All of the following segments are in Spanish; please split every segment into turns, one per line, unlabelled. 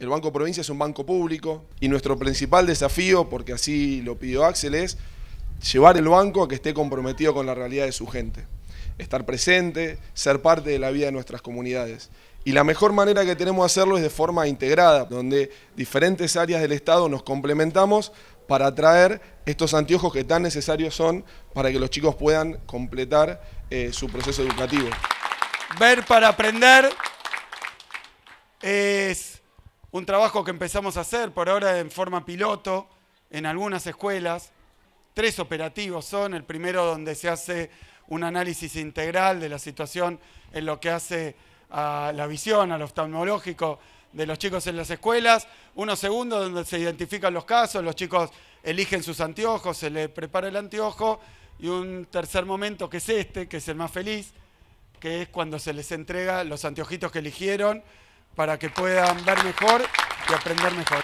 El Banco Provincia es un banco público y nuestro principal desafío, porque así lo pidió Axel, es llevar el banco a que esté comprometido con la realidad de su gente, estar presente, ser parte de la vida de nuestras comunidades. Y la mejor manera que tenemos de hacerlo es de forma integrada, donde diferentes áreas del Estado nos complementamos para traer estos anteojos que tan necesarios son para que los chicos puedan completar eh, su proceso educativo.
Ver para aprender es un trabajo que empezamos a hacer por ahora en forma piloto en algunas escuelas. Tres operativos son, el primero donde se hace un análisis integral de la situación en lo que hace a la visión, al oftalmológico de los chicos en las escuelas. Uno segundo donde se identifican los casos, los chicos eligen sus anteojos, se les prepara el anteojo. Y un tercer momento que es este, que es el más feliz, que es cuando se les entrega los anteojitos que eligieron para que puedan ver mejor y aprender mejor.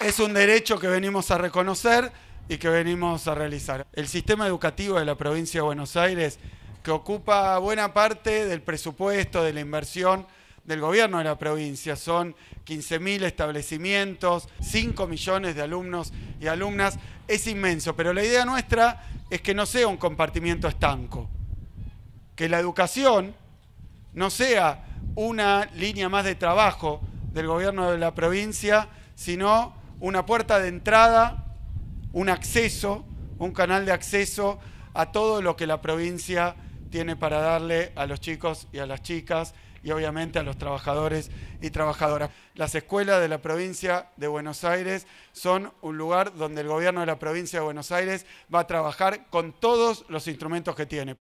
Es un derecho que venimos a reconocer y que venimos a realizar. El sistema educativo de la provincia de Buenos Aires, que ocupa buena parte del presupuesto, de la inversión del gobierno de la provincia, son 15.000 establecimientos, 5 millones de alumnos y alumnas, es inmenso, pero la idea nuestra es que no sea un compartimiento estanco, que la educación no sea una línea más de trabajo del gobierno de la provincia, sino una puerta de entrada, un acceso, un canal de acceso a todo lo que la provincia tiene para darle a los chicos y a las chicas y obviamente a los trabajadores y trabajadoras. Las escuelas de la provincia de Buenos Aires son un lugar donde el gobierno de la provincia de Buenos Aires va a trabajar con todos los instrumentos que tiene.